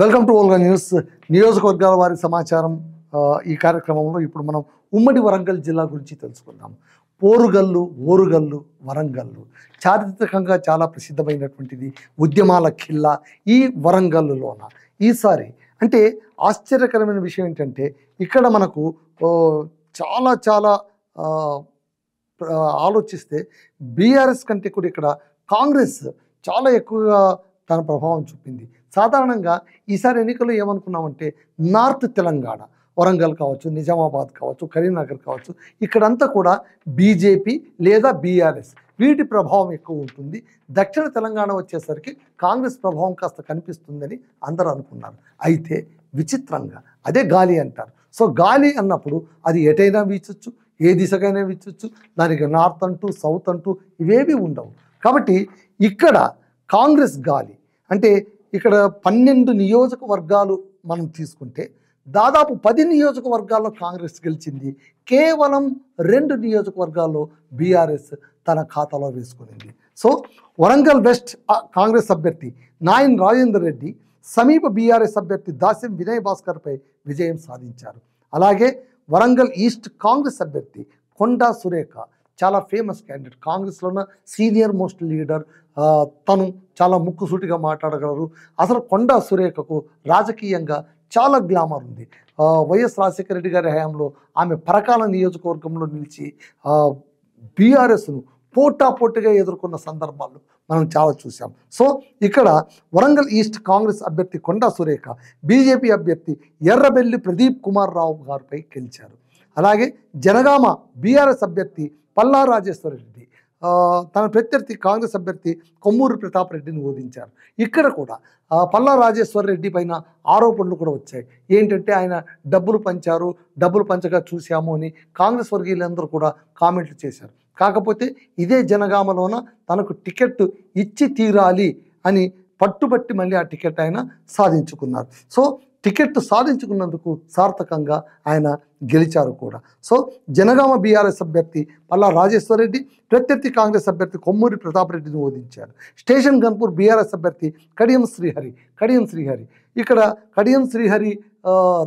welcome to Olga news నియోజకవర్గాల వారి సమాచారం ఈ కార్యక్రమంలో ఇప్పుడు మనం ఉమ్మడి వరంగల్ జిల్లా గురించి తెలుసుకుందాం పోరుగల్లు ఓరుగల్లు వరంగల్లు చారిత్రకంగా చాలా ప్రసిద్ధమైనటువంటిది ఉద్యమాల ఖిల్లా ఈ వరంగల్లులోన ఈసారి అంటే ఆశ్చర్యకరమైన విషయం ఏంటంటే ఇక్కడ మనకు చాలా చాలా ఆలోచిస్తే బీఆర్ఎస్ కంటే కూడా ఇక్కడ కాంగ్రెస్ చాలా ఎక్కువగా తన ప్రభావం చూపింది సాధారణంగా ఈసారి ఎన్నికల్లో ఏమనుకున్నామంటే నార్త్ తెలంగాణ వరంగల్ కావచ్చు నిజామాబాద్ కావచ్చు కరీంనగర్ కావచ్చు ఇక్కడంతా కూడా బీజేపీ లేదా బీఆర్ఎస్ వీటి ప్రభావం ఎక్కువ ఉంటుంది దక్షిణ తెలంగాణ వచ్చేసరికి కాంగ్రెస్ ప్రభావం కాస్త కనిపిస్తుందని అందరూ అనుకున్నారు అయితే విచిత్రంగా అదే గాలి అంటారు సో గాలి అన్నప్పుడు అది ఎటైనా వీచొచ్చు ఏ దిశకైనా వీచొచ్చు దానికి నార్త్ అంటూ సౌత్ అంటూ ఇవేవి ఉండవు కాబట్టి ఇక్కడ కాంగ్రెస్ గాలి అంటే ఇక్కడ పన్నెండు నియోజకవర్గాలు మనం తీసుకుంటే దాదాపు పది నియోజకవర్గాల్లో కాంగ్రెస్ గెలిచింది కేవలం రెండు నియోజకవర్గాల్లో బీఆర్ఎస్ తన ఖాతాలో వేసుకునింది సో వరంగల్ వెస్ట్ కాంగ్రెస్ అభ్యర్థి నాయన్ రాజేందర్ రెడ్డి సమీప బీఆర్ఎస్ అభ్యర్థి దాస్యం వినయ్ భాస్కర్పై విజయం సాధించారు అలాగే వరంగల్ ఈస్ట్ కాంగ్రెస్ అభ్యర్థి కొండా సురేఖ చాలా ఫేమస్ క్యాండిడేట్ కాంగ్రెస్లో ఉన్న సీనియర్ మోస్ట్ లీడర్ తను చాలా ముక్కుసూటిగా మాట్లాడగలరు అసలు కొండా సురేఖకు రాజకీయంగా చాలా గ్లామర్ ఉంది వైఎస్ రాజశేఖర రెడ్డి గారి హయాంలో ఆమె పరకాల నియోజకవర్గంలో నిలిచి బీఆర్ఎస్ను పోటా పోటీగా ఎదుర్కొన్న సందర్భాలు మనం చాలా చూసాం సో ఇక్కడ వరంగల్ ఈస్ట్ కాంగ్రెస్ అభ్యర్థి కొండా సురేఖ బీజేపీ అభ్యర్థి ఎర్రబెల్లి ప్రదీప్ కుమార్ రావు గారిపై గెలిచారు అలాగే జనగామ బీఆర్ఎస్ అభ్యర్థి పల్లా రాజేశ్వర రెడ్డి తన ప్రత్యర్థి కాంగ్రెస్ అభ్యర్థి కొమ్మూరు ప్రతాప్ రెడ్డిని ఓదించారు ఇక్కడ కూడా పల్లా రాజేశ్వర్ రెడ్డి పైన ఆరోపణలు కూడా వచ్చాయి ఏంటంటే ఆయన డబ్బులు పంచారు డబ్బులు పంచగా చూశాము అని కాంగ్రెస్ వర్గీయులందరూ కూడా కామెంట్లు చేశారు కాకపోతే ఇదే జనగామలోన తనకు టికెట్ ఇచ్చి తీరాలి అని పట్టుబట్టి మళ్ళీ ఆ టికెట్ ఆయన సాధించుకున్నారు సో టికెట్ సాధించుకున్నందుకు సార్థకంగా ఆయన గెలిచారు కూడా సో జనగామ బీఆర్ఎస్ అభ్యర్థి పల్లా రాజేశ్వర రెడ్డి ప్రత్యర్థి కాంగ్రెస్ అభ్యర్థి కొమ్మూరి ప్రతాప్ రెడ్డిని ఓదించారు స్టేషన్ గన్పూర్ బీఆర్ఎస్ అభ్యర్థి కడియం శ్రీహరి కడియం శ్రీహరి ఇక్కడ కడియం శ్రీహరి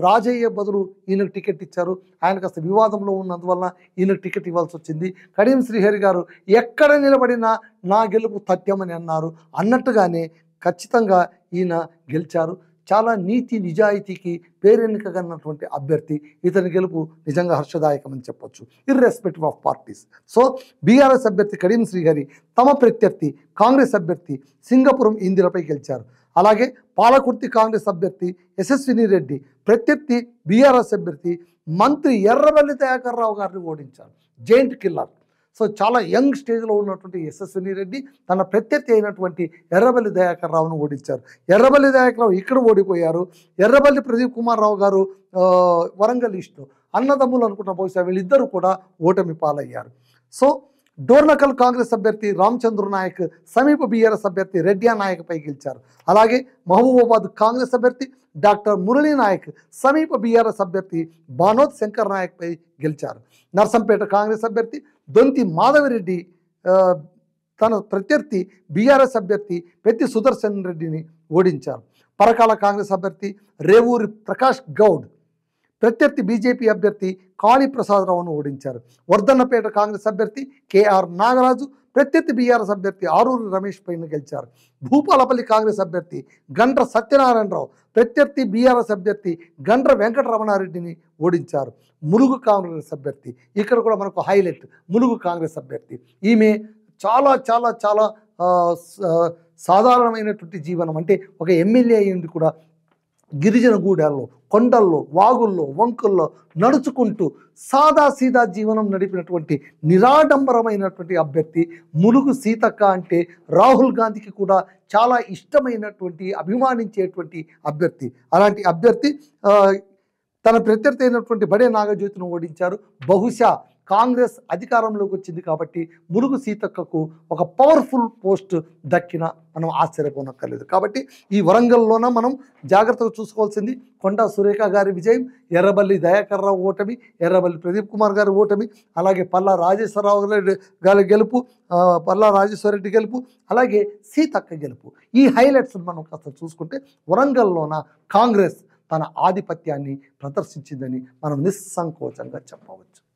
రాజయ్య బదులు ఈయనకు టికెట్ ఇచ్చారు ఆయన కాస్త వివాదంలో ఉన్నందువల్ల ఈయనకు టికెట్ ఇవ్వాల్సి వచ్చింది కడియం శ్రీహరి గారు ఎక్కడ నిలబడినా నా గెలుపు తథ్యమని అన్నారు అన్నట్టుగానే ఖచ్చితంగా ఈయన గెలిచారు చాలా నీతి నిజాయితీకి పేరెన్నిక కన్నటువంటి అభ్యర్థి ఇతని గెలుపు నిజంగా హర్షదాయకమని చెప్పొచ్చు irrespective of parties so BRS అభ్యర్థి కడియం శ్రీహరి తమ ప్రత్యర్థి కాంగ్రెస్ అభ్యర్థి సింగపురం ఇందిరపై గెలిచారు అలాగే పాలకుర్తి కాంగ్రెస్ అభ్యర్థి యశస్విని రెడ్డి ప్రత్యర్థి బీఆర్ఎస్ అభ్యర్థి మంత్రి దయాకర్ రావు గారిని ఓడించారు జైంట్ కిల్లర్ సో చాలా యంగ్ స్టేజ్లో ఉన్నటువంటి యశస్విని రెడ్డి తన ప్రత్యర్థి అయినటువంటి ఎర్రబల్లి దయాకర్ రావును ఓడించారు ఎర్రబల్లి దయాకర్ రావు ఇక్కడ ఓడిపోయారు ఎర్రబల్లి ప్రదీప్ కుమార్ రావు గారు వరంగల్ ఈస్ట్లో అన్నదమ్ములు అనుకున్న బహుశా వీళ్ళిద్దరూ కూడా ఓటమి పాలయ్యారు సో డోర్నకల్ కాంగ్రెస్ అభ్యర్థి రామచంద్ర నాయక్ సమీప బీఆర్ఎస్ అభ్యర్థి రెడ్డియా నాయక్పై గెలిచారు అలాగే మహబూబాబాద్ కాంగ్రెస్ అభ్యర్థి డాక్టర్ మురళీ నాయక్ సమీప బీఆర్ఎస్ అభ్యర్థి బానోత్ శంకర్ నాయక్పై గెలిచారు నర్సంపేట కాంగ్రెస్ అభ్యర్థి దొంతి మాధవరెడ్డి తన ప్రత్యర్థి బీఆర్ఎస్ అభ్యర్థి పెద్ది సుదర్శన్ రెడ్డిని ఓడించారు పరకాల కాంగ్రెస్ అభ్యర్థి రేవూరి ప్రకాష్ గౌడ్ ప్రత్యర్థి బీజేపీ అభ్యర్థి కాళీప్రసాదరావును ఓడించారు వర్ధన్నపేట కాంగ్రెస్ అభ్యర్థి కేఆర్ నాగరాజు ప్రత్యర్థి బీఆర్ఎస్ అభ్యర్థి ఆరూరు రమేష్ పైన గెలిచారు భూపాలపల్లి కాంగ్రెస్ అభ్యర్థి గండ్ర సత్యనారాయణరావు ప్రత్యర్థి బీఆర్ఎస్ అభ్యర్థి గండ్ర వెంకటరమణారెడ్డిని ఓడించారు ములుగు కాంగ్రెస్ అభ్యర్థి ఇక్కడ కూడా మనకు హైలైట్ ములుగు కాంగ్రెస్ అభ్యర్థి ఈమె చాలా చాలా చాలా సాధారణమైనటువంటి జీవనం అంటే ఒక ఎమ్మెల్యే అయింది కూడా గిరిజన గూడాల్లో కొండల్లో వాగుల్లో వంకుల్లో నడుచుకుంటూ సాదా సీదా జీవనం నడిపినటువంటి నిరాడంబరమైనటువంటి అభ్యర్థి ములుగు సీతక్క అంటే రాహుల్ గాంధీకి కూడా చాలా ఇష్టమైనటువంటి అభిమానించేటువంటి అభ్యర్థి అలాంటి అభ్యర్థి తన ప్రత్యర్థి అయినటువంటి బడే నాగజ్యోతిని ఓడించారు బహుశా కాంగ్రెస్ అధికారంలోకి వచ్చింది కాబట్టి మురుగు సీతక్కకు ఒక పవర్ఫుల్ పోస్ట్ దక్కిన మనం ఆశ్చర్యపోనక్కర్లేదు కాబట్టి ఈ వరంగల్లోన మనం జాగ్రత్తగా చూసుకోవాల్సింది కొండా సురేఖ గారి విజయం ఎర్రబల్లి దయాకర్ రావు ఓటమి ఎర్రబల్లి ప్రదీప్ కుమార్ గారి ఓటమి అలాగే పల్లా రాజేశ్వరరావు గారి గెలుపు పల్లా రెడ్డి గెలుపు అలాగే సీతక్క గెలుపు ఈ హైలైట్స్ మనం కాస్త చూసుకుంటే వరంగల్లోన కాంగ్రెస్ తన ఆధిపత్యాన్ని ప్రదర్శించిందని మనం నిస్సంకోచంగా చెప్పవచ్చు